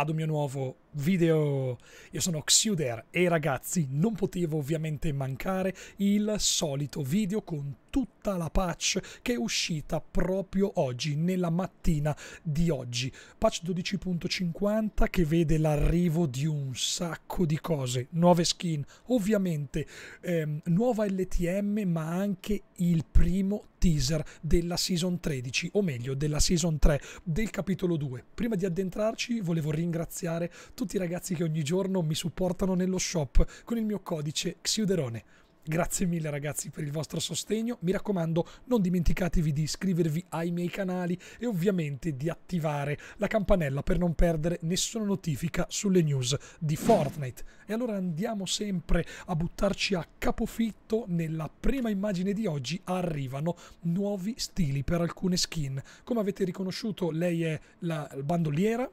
ad un mio nuovo video. Io sono Xuder e ragazzi non potevo ovviamente mancare il solito video con tutta la patch che è uscita proprio oggi, nella mattina di oggi. Patch 12.50 che vede l'arrivo di un sacco di cose, nuove skin, ovviamente ehm, nuova LTM ma anche il primo teaser della season 13 o meglio della season 3 del capitolo 2. Prima di addentrarci volevo ringraziare ringraziare tutti i ragazzi che ogni giorno mi supportano nello shop con il mio codice Xiuderone. Grazie mille ragazzi per il vostro sostegno, mi raccomando non dimenticatevi di iscrivervi ai miei canali e ovviamente di attivare la campanella per non perdere nessuna notifica sulle news di Fortnite. E allora andiamo sempre a buttarci a capofitto, nella prima immagine di oggi arrivano nuovi stili per alcune skin. Come avete riconosciuto lei è la bandoliera,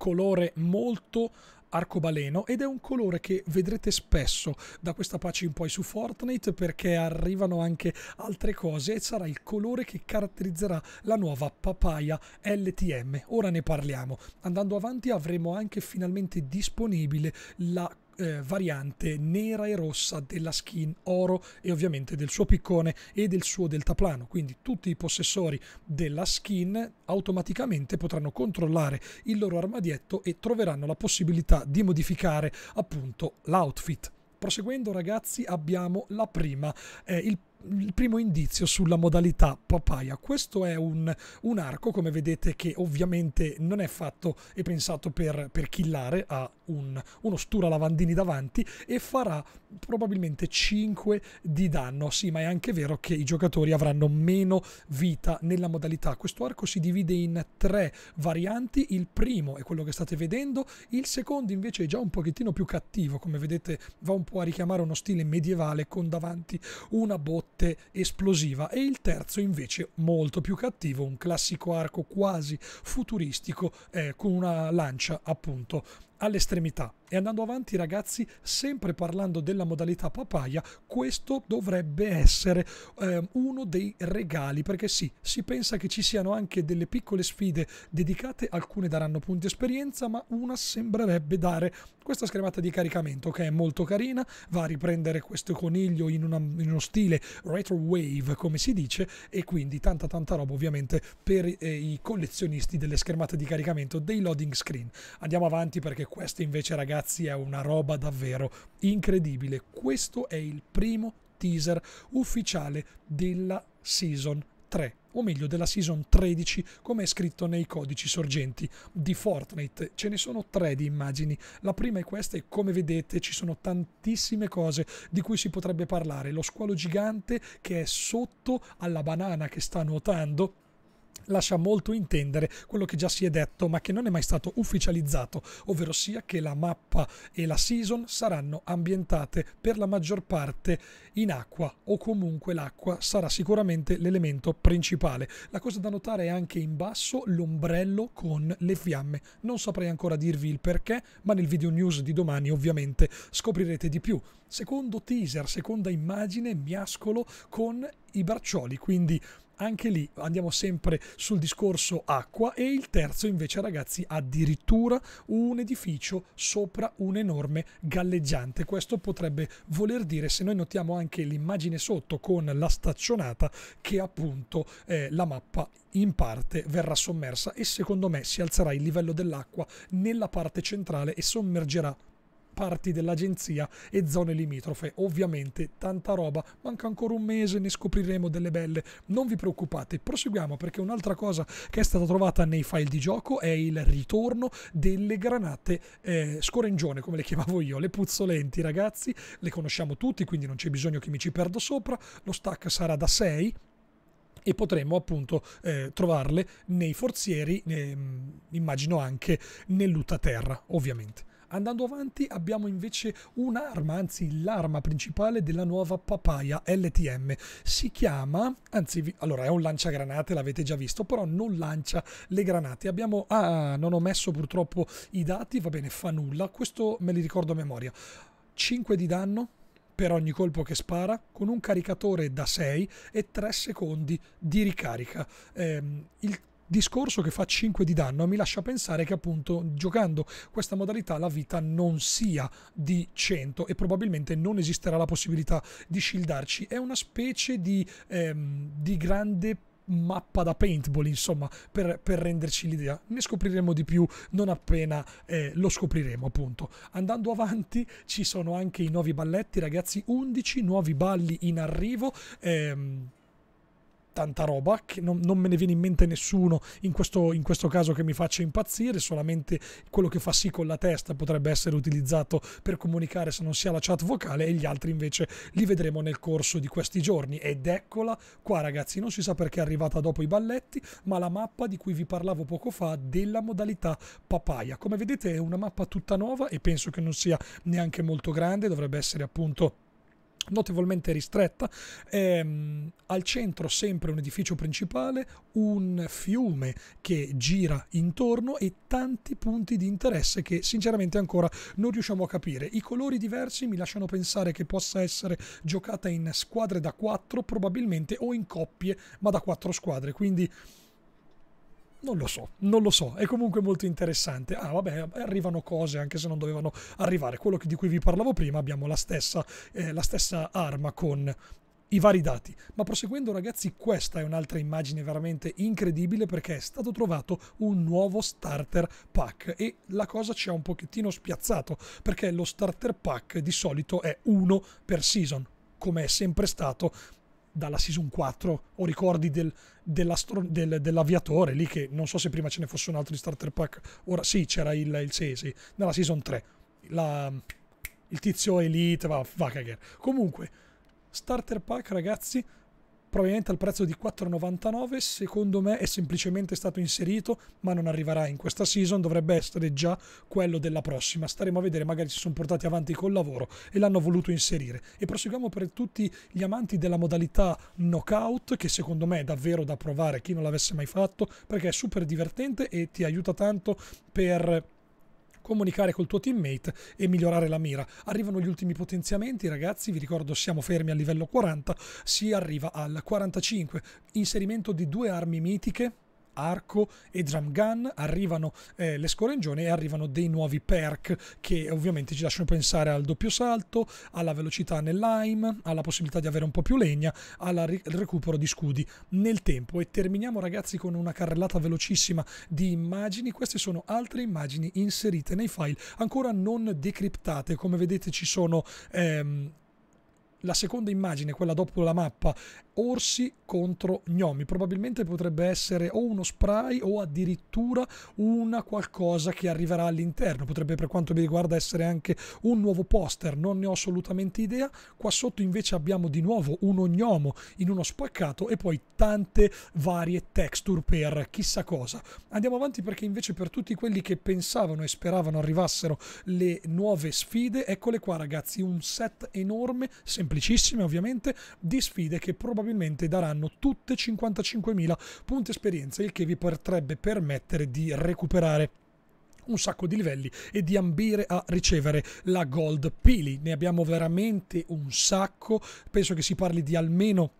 colore molto arcobaleno ed è un colore che vedrete spesso da questa patch in poi su Fortnite perché arrivano anche altre cose e sarà il colore che caratterizzerà la nuova papaya LTM. Ora ne parliamo. Andando avanti avremo anche finalmente disponibile la eh, variante nera e rossa della skin oro e ovviamente del suo piccone e del suo deltaplano. Quindi tutti i possessori della skin automaticamente potranno controllare il loro armadietto e troveranno la possibilità di modificare appunto l'outfit. Proseguendo ragazzi abbiamo la prima, eh, il il primo indizio sulla modalità papaya. Questo è un, un, arco, come vedete, che ovviamente non è fatto e pensato per, per killare, ha un, uno stura lavandini davanti e farà probabilmente 5 di danno. Sì, ma è anche vero che i giocatori avranno meno vita nella modalità. Questo arco si divide in tre varianti. Il primo è quello che state vedendo, il secondo invece è già un pochettino più cattivo, come vedete va un po' a richiamare uno stile medievale con davanti una botte esplosiva e il terzo invece molto più cattivo, un classico arco quasi futuristico eh, con una lancia appunto all'estremità. E andando avanti ragazzi, sempre parlando della modalità papaya, questo dovrebbe essere eh, uno dei regali, perché sì, si pensa che ci siano anche delle piccole sfide dedicate, alcune daranno punti esperienza, ma una sembrerebbe dare questa schermata di caricamento che è molto carina, va a riprendere questo coniglio in, una, in uno stile retro wave, come si dice, e quindi tanta tanta roba ovviamente per eh, i collezionisti delle schermate di caricamento dei loading screen. Andiamo avanti perché questo invece ragazzi è una roba davvero incredibile. Questo è il primo teaser ufficiale della Season 3 o meglio della Season 13 come è scritto nei codici sorgenti di Fortnite. Ce ne sono tre di immagini. La prima è questa e come vedete ci sono tantissime cose di cui si potrebbe parlare. Lo squalo gigante che è sotto alla banana che sta nuotando lascia molto intendere quello che già si è detto ma che non è mai stato ufficializzato, ovvero sia che la mappa e la season saranno ambientate per la maggior parte in acqua o comunque l'acqua sarà sicuramente l'elemento principale. La cosa da notare è anche in basso l'ombrello con le fiamme. Non saprei ancora dirvi il perché, ma nel video news di domani ovviamente scoprirete di più. Secondo teaser, seconda immagine, miascolo con i braccioli, quindi anche lì andiamo sempre sul discorso acqua e il terzo invece ragazzi addirittura un edificio sopra un enorme galleggiante. Questo potrebbe voler dire se noi notiamo anche l'immagine sotto con la staccionata che appunto eh, la mappa in parte verrà sommersa e secondo me si alzerà il livello dell'acqua nella parte centrale e sommergerà parti dell'agenzia e zone limitrofe. Ovviamente tanta roba, manca ancora un mese, ne scopriremo delle belle. Non vi preoccupate, proseguiamo perché un'altra cosa che è stata trovata nei file di gioco è il ritorno delle granate eh, scorengione, come le chiamavo io, le puzzolenti ragazzi, le conosciamo tutti, quindi non c'è bisogno che mi ci perdo sopra, lo stack sarà da 6, e potremo appunto eh, trovarle nei forzieri, eh, immagino anche nell'Utaterra, ovviamente. Andando avanti abbiamo invece un'arma, anzi l'arma principale della nuova papaya LTM. Si chiama, anzi vi, allora è un lanciagranate, l'avete già visto, però non lancia le granate. Abbiamo, ah non ho messo purtroppo i dati, va bene, fa nulla, questo me li ricordo a memoria. 5 di danno, per ogni colpo che spara con un caricatore da 6 e 3 secondi di ricarica. Eh, il discorso che fa 5 di danno mi lascia pensare che appunto giocando questa modalità la vita non sia di 100 e probabilmente non esisterà la possibilità di shieldarci. È una specie di, ehm, di grande mappa da paintball, insomma, per, per, renderci l'idea. Ne scopriremo di più non appena eh, lo scopriremo, appunto. Andando avanti, ci sono anche i nuovi balletti, ragazzi, 11 nuovi balli in arrivo. Ehm, tanta roba che non, non, me ne viene in mente nessuno in questo, in questo, caso che mi faccia impazzire, solamente quello che fa sì con la testa potrebbe essere utilizzato per comunicare se non sia la chat vocale e gli altri invece li vedremo nel corso di questi giorni. Ed eccola qua ragazzi, non si sa perché è arrivata dopo i balletti, ma la mappa di cui vi parlavo poco fa della modalità papaya. Come vedete è una mappa tutta nuova e penso che non sia neanche molto grande, dovrebbe essere appunto notevolmente ristretta, ehm, al centro sempre un edificio principale, un fiume che gira intorno e tanti punti di interesse che sinceramente ancora non riusciamo a capire. I colori diversi mi lasciano pensare che possa essere giocata in squadre da quattro, probabilmente o in coppie, ma da quattro squadre, quindi non lo so, non lo so, è comunque molto interessante. Ah, vabbè, arrivano cose anche se non dovevano arrivare. Quello di cui vi parlavo prima, abbiamo la stessa, eh, la stessa arma con i vari dati. Ma proseguendo ragazzi, questa è un'altra immagine veramente incredibile perché è stato trovato un nuovo starter pack e la cosa ci ha un pochettino spiazzato perché lo starter pack di solito è uno per season, come è sempre stato dalla season 4 o ricordi del, del, dell'aviatore lì che non so se prima ce ne fosse un altro di starter pack ora sì c'era il, il sì, sì, nella season 3 la, il tizio elite va, va a cagare comunque starter pack ragazzi probabilmente al prezzo di 4,99 secondo me è semplicemente stato inserito ma non arriverà in questa season dovrebbe essere già quello della prossima staremo a vedere magari si sono portati avanti col lavoro e l'hanno voluto inserire e proseguiamo per tutti gli amanti della modalità knockout che secondo me è davvero da provare chi non l'avesse mai fatto perché è super divertente e ti aiuta tanto per comunicare col tuo teammate e migliorare la mira. Arrivano gli ultimi potenziamenti, ragazzi, vi ricordo siamo fermi al livello 40, si arriva al 45, inserimento di due armi mitiche arco e drum gun, arrivano eh, le scorengioni e arrivano dei nuovi perk che ovviamente ci lasciano pensare al doppio salto, alla velocità nell'aim, alla possibilità di avere un po' più legna, al recupero di scudi nel tempo. E terminiamo ragazzi con una carrellata velocissima di immagini. Queste sono altre immagini inserite nei file ancora non decriptate. Come vedete ci sono... Ehm, la seconda immagine, quella dopo la mappa, orsi contro gnomi. Probabilmente potrebbe essere o uno spray o addirittura una qualcosa che arriverà all'interno. Potrebbe per quanto mi riguarda essere anche un nuovo poster, non ne ho assolutamente idea. Qua sotto invece abbiamo di nuovo uno gnomo in uno spaccato e poi tante varie texture per chissà cosa. Andiamo avanti perché invece per tutti quelli che pensavano e speravano arrivassero le nuove sfide, eccole qua ragazzi, un set enorme, semplicissime ovviamente, di sfide che probabilmente probabilmente daranno tutte 55.000 punti esperienza, il che vi potrebbe permettere di recuperare un sacco di livelli e di ambire a ricevere la gold pili ne abbiamo veramente un sacco penso che si parli di almeno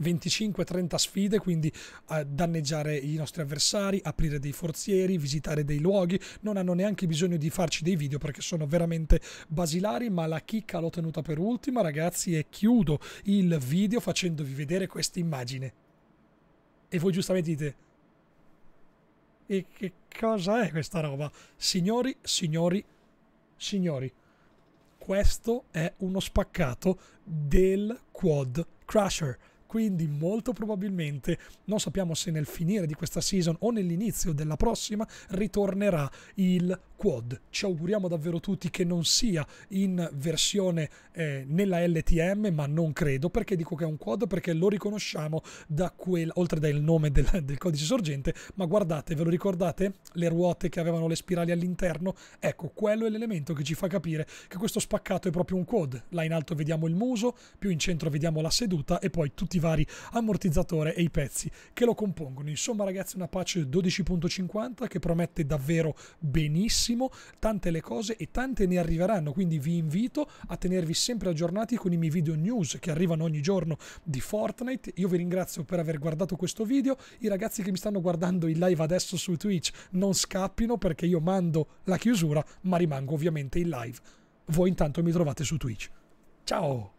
25-30 sfide, quindi eh, danneggiare i nostri avversari, aprire dei forzieri, visitare dei luoghi, non hanno neanche bisogno di farci dei video perché sono veramente basilari, ma la chicca l'ho tenuta per ultima ragazzi e chiudo il video facendovi vedere questa immagine. E voi giustamente dite, e che cosa è questa roba? Signori, signori, signori, questo è uno spaccato del Quad Crusher quindi molto probabilmente non sappiamo se nel finire di questa season o nell'inizio della prossima ritornerà il quad. Ci auguriamo davvero tutti che non sia in versione eh, nella LTM, ma non credo, perché dico che è un quad perché lo riconosciamo da quel oltre dal nome del, del codice sorgente, ma guardate, ve lo ricordate? Le ruote che avevano le spirali all'interno? Ecco, quello è l'elemento che ci fa capire che questo spaccato è proprio un quad. Là in alto vediamo il muso, più in centro vediamo la seduta e poi tutti i vari ammortizzatore e i pezzi che lo compongono. Insomma ragazzi una patch 12.50 che promette davvero benissimo, tante le cose e tante ne arriveranno, quindi vi invito a tenervi sempre aggiornati con i miei video news che arrivano ogni giorno di Fortnite. Io vi ringrazio per aver guardato questo video, i ragazzi che mi stanno guardando in live adesso su Twitch non scappino perché io mando la chiusura ma rimango ovviamente in live. Voi intanto mi trovate su Twitch. Ciao!